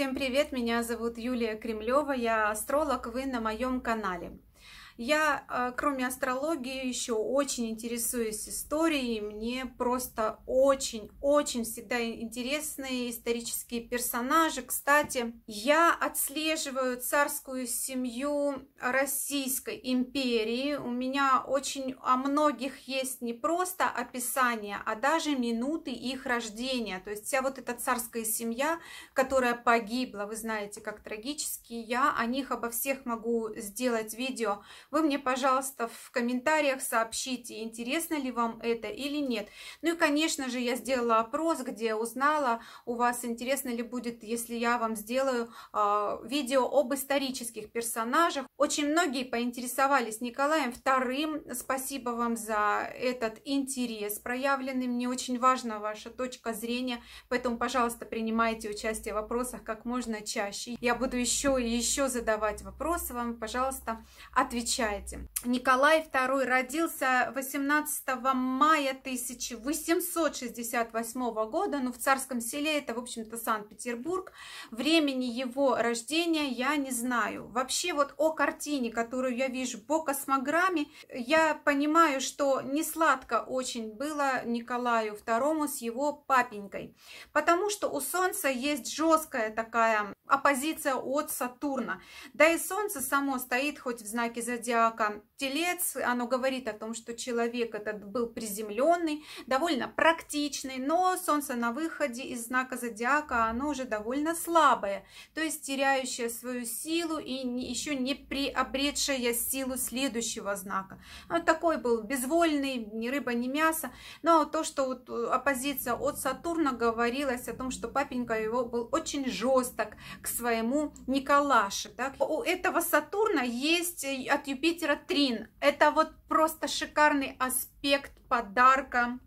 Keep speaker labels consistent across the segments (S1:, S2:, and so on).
S1: Всем привет, меня зовут Юлия Кремлева, я астролог, вы на моем канале. Я, э, кроме астрологии, еще очень интересуюсь историей. Мне просто очень-очень всегда интересные исторические персонажи. Кстати, я отслеживаю царскую семью Российской империи. У меня очень о а многих есть не просто описание, а даже минуты их рождения. То есть вся вот эта царская семья, которая погибла, вы знаете, как трагически, я о них обо всех могу сделать видео. Вы мне, пожалуйста, в комментариях сообщите, интересно ли вам это или нет. Ну и, конечно же, я сделала опрос, где узнала у вас, интересно ли будет, если я вам сделаю э, видео об исторических персонажах. Очень многие поинтересовались Николаем II. Спасибо вам за этот интерес проявленный. Мне очень важна ваша точка зрения, поэтому, пожалуйста, принимайте участие в вопросах как можно чаще. Я буду еще и еще задавать вопросы вам, пожалуйста, отвечайте отвечаете. Николай II родился 18 мая 1868 года, но в Царском селе, это, в общем-то, Санкт-Петербург. Времени его рождения я не знаю. Вообще вот о картине, которую я вижу по космограмме, я понимаю, что не сладко очень было Николаю II с его папенькой, потому что у Солнца есть жесткая такая оппозиция от Сатурна. Да и Солнце само стоит хоть в знаке зодиака, зодиака Телец, оно говорит о том, что человек этот был приземленный, довольно практичный, но солнце на выходе из знака зодиака, оно уже довольно слабое, то есть теряющее свою силу и еще не приобретшее силу следующего знака. Вот такой был безвольный, ни рыба, ни мясо, но то, что вот э, оппозиция от Сатурна говорилась о том, что папенька его был очень жесток к своему Николаше. Так? У этого Сатурна есть э, от Юпитера три Блин, это вот просто шикарный аспект подарка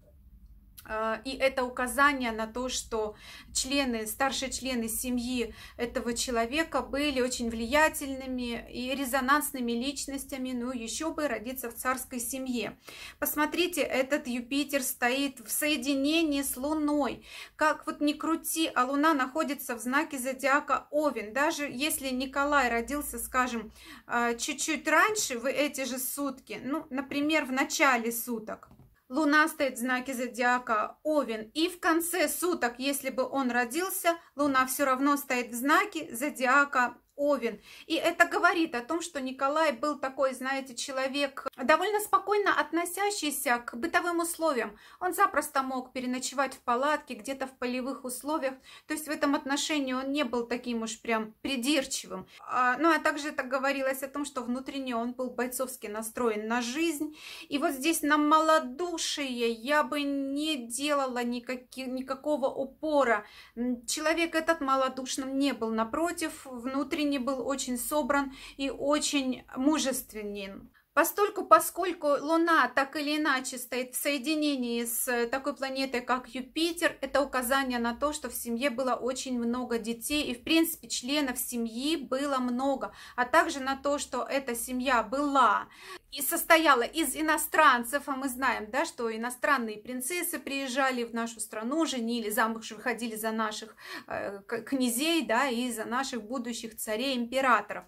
S1: а, и это указание на то, что члены, старшие члены семьи этого человека были очень влиятельными и резонансными личностями, ну еще бы родиться в царской семье. Посмотрите, этот Юпитер стоит в соединении с Луной. Как вот ни крути, а Луна находится в знаке зодиака Овен. Даже если Николай родился, скажем, а, чуть-чуть раньше, в эти же сутки, ну, например, в начале суток – Луна стоит в знаке зодиака Овен. И в конце суток, если бы он родился, Луна все равно стоит в знаке зодиака Овен. И это говорит о том, что Николай был такой, знаете, человек, довольно спокойно относящийся к бытовым условиям. Он запросто мог переночевать в палатке, где-то в полевых условиях. То есть в этом отношении он не был таким уж прям придирчивым. А, ну а также это говорилось о том, что внутренне он был бойцовски настроен на жизнь. И вот здесь на малодушие я бы не делала никаких, никакого упора. Человек этот малодушным не был, напротив, внутренне времени был очень собран и очень мужественен. Постольку, поскольку Луна так или иначе стоит в соединении с такой планетой, как Юпитер, это указание на то, что в семье было очень много детей, и в принципе членов семьи было много, а также на то, что эта семья была и состояла из иностранцев, а мы знаем, да, что иностранные принцессы приезжали в нашу страну, женили, замуж выходили за наших э, князей, да, и за наших будущих царей, императоров.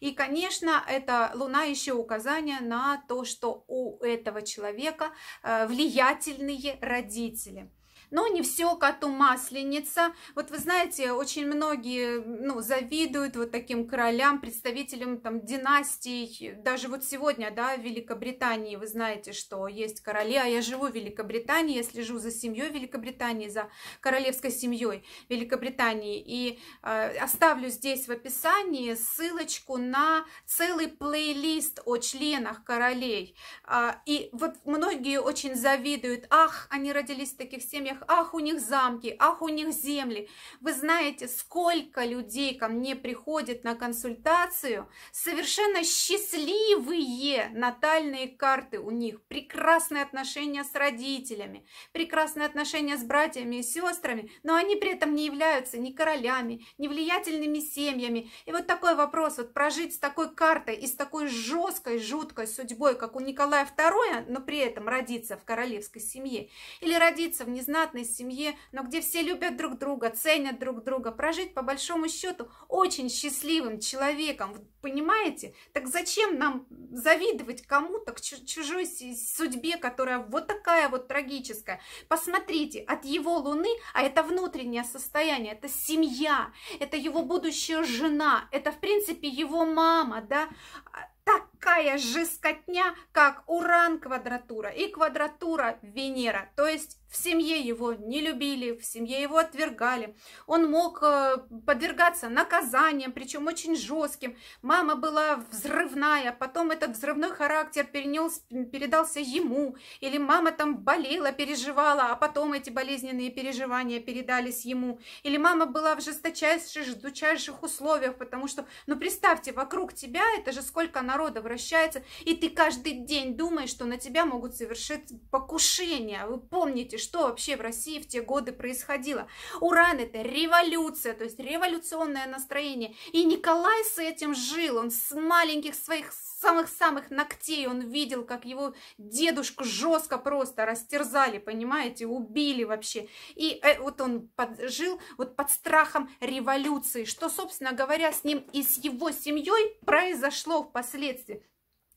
S1: И, конечно, это луна еще указание на то, что у этого человека э, влиятельные родители. Но не все коту масленица. Вот вы знаете, очень многие ну, завидуют вот таким королям, представителям там династий. Даже вот сегодня, да, в Великобритании, вы знаете, что есть короли, а я живу в Великобритании, я слежу за семьей Великобритании, за королевской семьей Великобритании. И э, оставлю здесь в описании ссылочку на целый плейлист о членах королей. Э, и вот многие очень завидуют, ах, они родились в таких семьях, компаниях, ах, у них замки, ах, у них земли. Вы знаете, сколько людей ко мне приходит на консультацию, совершенно счастливые натальные карты у них, прекрасные отношения с родителями, прекрасные отношения с братьями и сестрами, но они при этом не являются ни королями, ни влиятельными семьями. И вот такой вопрос, вот прожить с такой картой и с такой жесткой, жуткой судьбой, как у Николая II, но при этом родиться в королевской семье, или родиться в незнатной нештатной семье, но где все любят друг друга, ценят друг друга, прожить по большому счету очень счастливым человеком, понимаете? Так зачем нам завидовать кому-то, к чужой судьбе, которая вот такая вот трагическая? Посмотрите, от его луны, а это внутреннее состояние, это семья, это его будущая жена, это, в принципе, его мама, да, а, так такая жескотня, как Уран квадратура и квадратура Венера. То есть в семье его не любили, в семье его отвергали. Он мог э, подвергаться наказаниям, причем очень жестким. Мама была взрывная, потом этот взрывной характер перенес, передался ему. Или мама там болела, переживала, а потом эти болезненные переживания передались ему. Или мама была в жесточайших, ждучайших условиях, потому что, ну представьте, вокруг тебя это же сколько народов возвращается, и ты каждый день думаешь, что на тебя могут совершить покушение. Вы помните, что вообще в России в те годы происходило? Уран это революция, то есть революционное настроение. И Николай с этим жил, он с маленьких своих самых-самых ногтей, он видел, как его дедушку жестко просто растерзали, понимаете, убили вообще. И э, вот он под, жил вот под страхом революции, что, собственно говоря, с ним и с его семьей произошло впоследствии.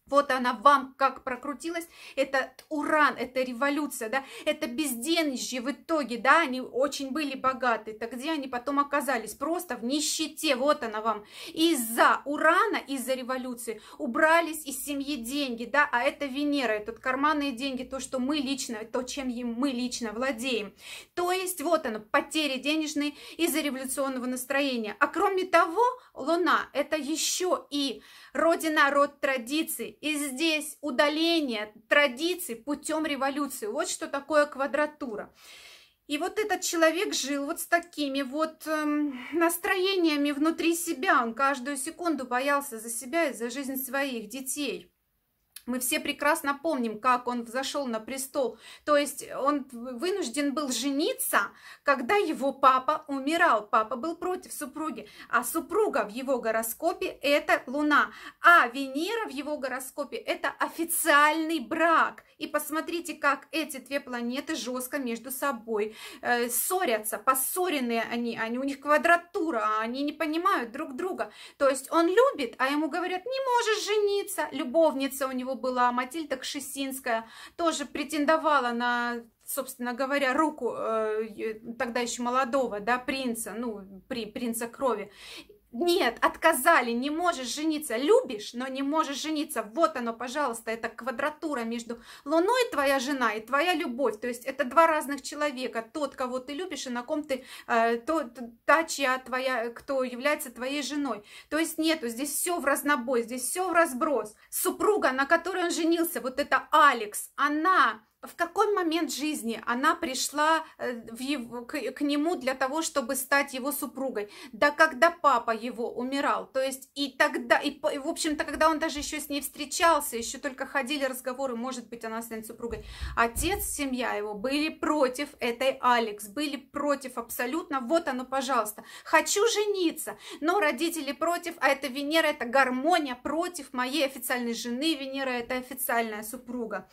S1: Вот она вам как прокрутилась. Это уран, это революция, да, это безденежье в итоге, да, они очень были богаты. Так где они потом оказались? Просто в нищете, вот она вам. Из-за урана, из-за революции убрались из семьи деньги, да, а это Венера, этот карманные деньги, то, что мы лично, то, чем мы лично владеем. То есть вот она потери денежные из-за революционного настроения. А кроме того, Луна это еще и родина, род традиций, и здесь удаление традиций путем революции. Вот что такое квадратура. И вот этот человек жил вот с такими вот эм, настроениями внутри себя. Он каждую секунду боялся за себя и за жизнь своих детей. Мы все прекрасно помним, как он взошел на престол. То есть он вынужден был жениться, когда его папа умирал. Папа был против супруги. А супруга в его гороскопе – это Луна. А Венера в его гороскопе – это официальный брак. И посмотрите, как эти две планеты жестко между собой э, ссорятся. Поссоренные они, они, у них квадратура, а они не понимают друг друга. То есть он любит, а ему говорят, не можешь жениться. Любовница у него была а Матильда Кшесинская, тоже претендовала на собственно говоря, руку э, тогда еще молодого, да, принца, ну, при, принца крови. Нет, отказали, не можешь жениться, любишь, но не можешь жениться. Вот оно, пожалуйста, это квадратура между Луной твоя жена и твоя любовь. То есть это два разных человека. Тот, кого ты любишь и на ком ты, э, тот, та, чья твоя, кто является твоей женой. То есть нету, здесь все в разнобой, здесь все в разброс. Супруга, на которой он женился, вот это Алекс, она в какой момент жизни она пришла э, в его, к, к нему для того, чтобы стать его супругой? Да когда папа его умирал, то есть и тогда, и, и в общем-то, когда он даже еще с ней встречался, еще только ходили разговоры, может быть, она станет супругой. Отец, семья его были против этой Алекс, были против абсолютно, вот оно, пожалуйста, хочу жениться, но родители против, а это Венера, это гармония против моей официальной жены, Венера это официальная супруга.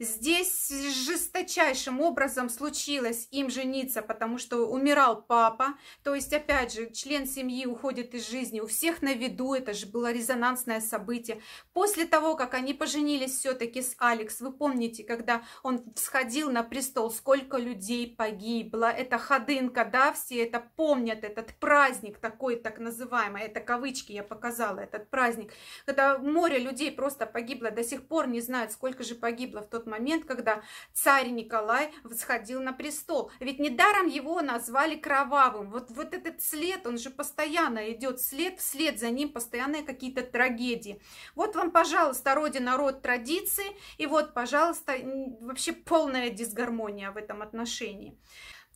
S1: Здесь жесточайшим образом случилось им жениться, потому что умирал папа. То есть, опять же, член семьи уходит из жизни. У всех на виду это же было резонансное событие. После того, как они поженились все-таки с Алекс, вы помните, когда он всходил на престол, сколько людей погибло. Это ходынка, да, все это помнят, этот праздник такой, так называемый, это кавычки я показала, этот праздник, когда море людей просто погибло, до сих пор не знают, сколько же погибло в тот тот момент, когда царь Николай восходил на престол. Ведь недаром его назвали кровавым. Вот, вот этот след, он же постоянно идет след, вслед за ним постоянные какие-то трагедии. Вот вам, пожалуйста, родина, род традиции, и вот, пожалуйста, вообще полная дисгармония в этом отношении.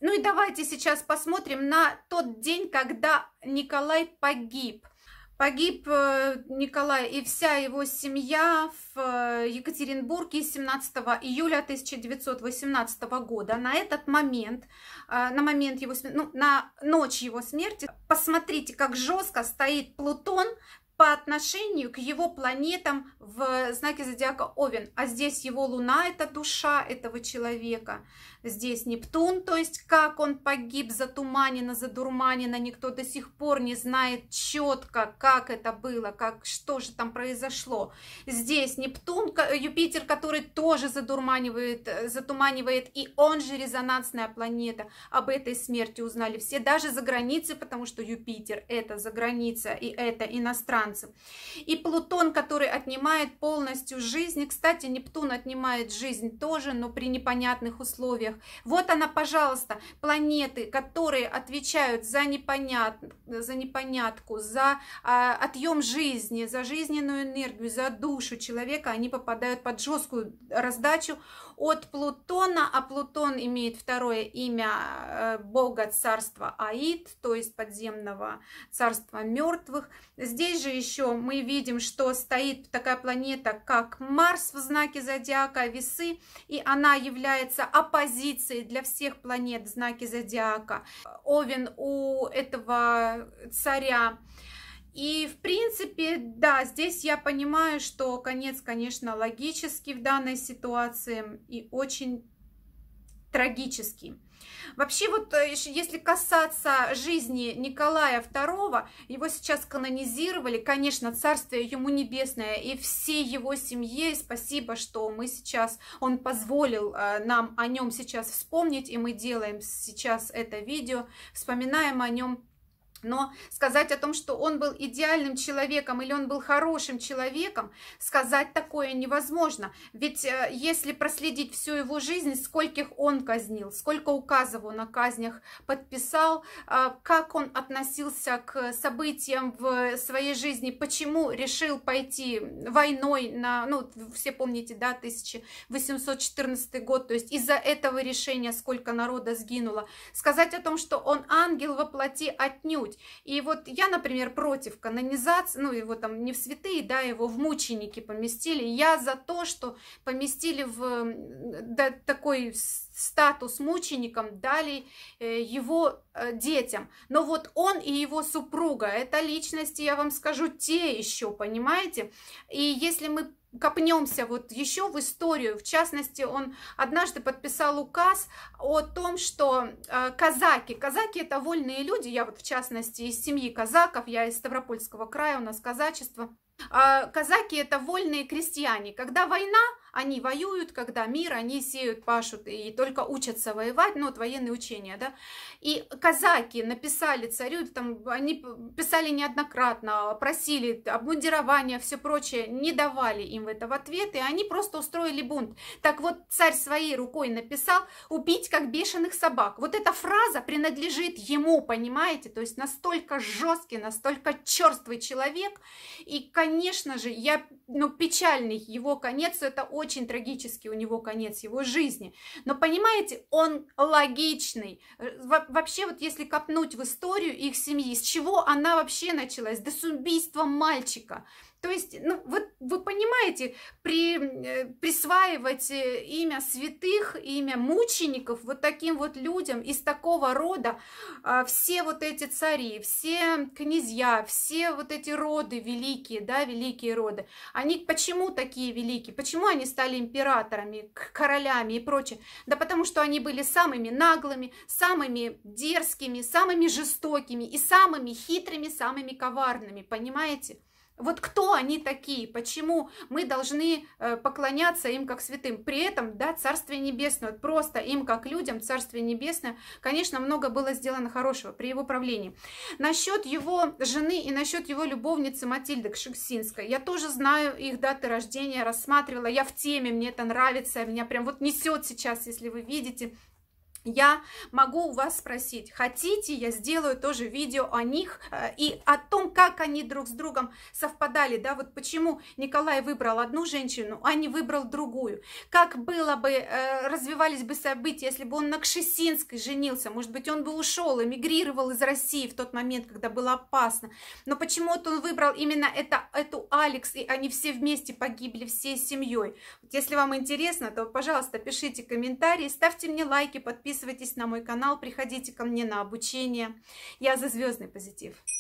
S1: Ну и давайте сейчас посмотрим на тот день, когда Николай погиб – Погиб э, Николай и вся его семья в э, Екатеринбурге 17 июля 1918 года. На этот момент, э, на момент его, ну, на ночь его смерти, посмотрите, как жестко стоит Плутон по отношению к его планетам в знаке зодиака Овен. А здесь его луна – это душа этого человека. Здесь Нептун, то есть как он погиб, затуманено, задурманено, никто до сих пор не знает четко, как это было, как, что же там произошло. Здесь Нептун, Юпитер, который тоже задурманивает, э, затуманивает, и он же резонансная планета. Об этой смерти узнали все, даже за границей, потому что Юпитер – это за граница, и это иностранный танцем. И Плутон, который отнимает полностью жизнь. И, кстати, Нептун отнимает жизнь тоже, но при непонятных условиях. Вот она, пожалуйста, планеты, которые отвечают за, непонят... за непонятку, за э, отъем жизни, за жизненную энергию, за душу человека. Они попадают под жесткую раздачу от Плутона, а Плутон имеет второе имя э, бога царства Аид, то есть подземного царства мертвых. Здесь же еще мы видим, что стоит такая планета, как Марс в знаке зодиака Весы, и она является оппозицией для всех планет в знаке зодиака. Овен у этого царя и, в принципе, да, здесь я понимаю, что конец, конечно, логический в данной ситуации и очень трагический. Вообще, вот э, если касаться жизни Николая II, его сейчас канонизировали, конечно, царствие ему небесное и всей его семье, спасибо, что мы сейчас, он позволил э, нам о нем сейчас вспомнить, и мы делаем сейчас это видео, вспоминаем о нем но сказать о том, что он был идеальным человеком или он был хорошим человеком, сказать такое невозможно. Ведь э, если проследить всю его жизнь, скольких он казнил, сколько указов он о казнях подписал, а, как он относился к событиям в своей жизни, почему решил пойти войной на, ну, все помните, да, 1814 год, то есть из-за этого решения сколько народа сгинуло. Сказать о том, что он ангел во плоти отнюдь суть. И вот я, например, против канонизации, ну его там не в святые, да, его в мученики поместили. Я за то, что поместили в да, такой статус мучеником, дали э, его э, детям. Но вот он и его супруга, это личности, я вам скажу, те еще, понимаете? И если мы копнемся вот еще в историю. В частности, он однажды подписал указ о том, что э, казаки, казаки это вольные люди, я вот в частности из семьи казаков, я из Ставропольского края, у нас казачество – а казаки это вольные крестьяне. Когда война, они воюют, когда мир, они сеют, пашут и только учатся воевать, ну, вот военные учения, да. И казаки написали царю, там, они писали неоднократно, просили обмундирование, все прочее, не давали им в это в ответ, и они просто устроили бунт. Так вот, царь своей рукой написал «убить, как бешеных собак». Вот эта фраза принадлежит ему, понимаете? То есть настолько жесткий, настолько черствый человек, и, конечно, конечно же, я, ну, печальный его конец, это очень трагический у него конец его жизни. Но, понимаете, он логичный. Э, во вообще, вот если копнуть в историю их семьи, с чего она вообще началась? Да с убийства мальчика. То есть, ну, вот вы понимаете, при, э, присваивать э, имя святых, имя мучеников вот таким вот людям из такого рода, а, все вот эти цари, все князья, все вот эти роды великие, да, великие роды, они почему такие великие? Почему они стали императорами, королями и прочее? Да потому что они были самыми наглыми, самыми дерзкими, самыми жестокими и самыми хитрыми, самыми коварными, понимаете? Вот кто они такие? Почему мы должны э, поклоняться им как святым? При этом, да, Царствие Небесное, просто им как людям Царствие Небесное, конечно, много было сделано хорошего при его правлении. Насчет его жены и насчет его любовницы Матильды Кшексинской. Я тоже знаю их даты рождения, рассматривала. Я в теме, мне это нравится, меня прям вот несет сейчас, если вы видите я могу у вас спросить, хотите, я сделаю тоже видео о них э, и о том, как они друг с другом совпадали, да, вот почему Николай выбрал одну женщину, а не выбрал другую, как было бы, э, развивались бы события, если бы он на Кшесинской женился, может быть, он бы ушел, эмигрировал из России в тот момент, когда было опасно, но почему-то он выбрал именно это, эту Алекс, и они все вместе погибли всей семьей. Вот если вам интересно, то, пожалуйста, пишите комментарии, ставьте мне лайки, подписывайтесь, подписывайтесь на мой канал, приходите ко мне на обучение. Я за звездный позитив.